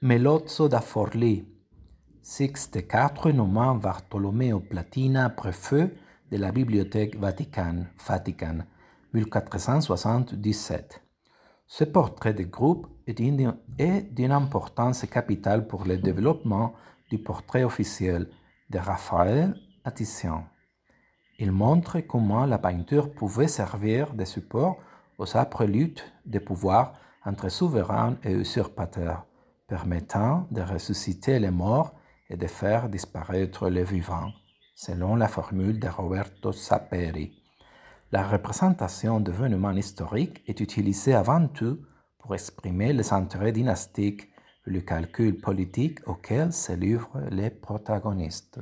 Melozzo da Forlì, Sixte quatre nommant Bartolomeo Platina préfet de la Bibliothèque Vaticane, Vatican, 1477. Ce portrait de groupe est d'une importance capitale pour le développement du portrait officiel de Raphaël à Titien. Il montre comment la peinture pouvait servir de support aux âpres luttes de pouvoir entre souverains et usurpateurs permettant de ressusciter les morts et de faire disparaître les vivants, selon la formule de Roberto Saperi. La représentation d'événements historique est utilisée avant tout pour exprimer les intérêts dynastiques et le calcul politique auquel se livrent les protagonistes.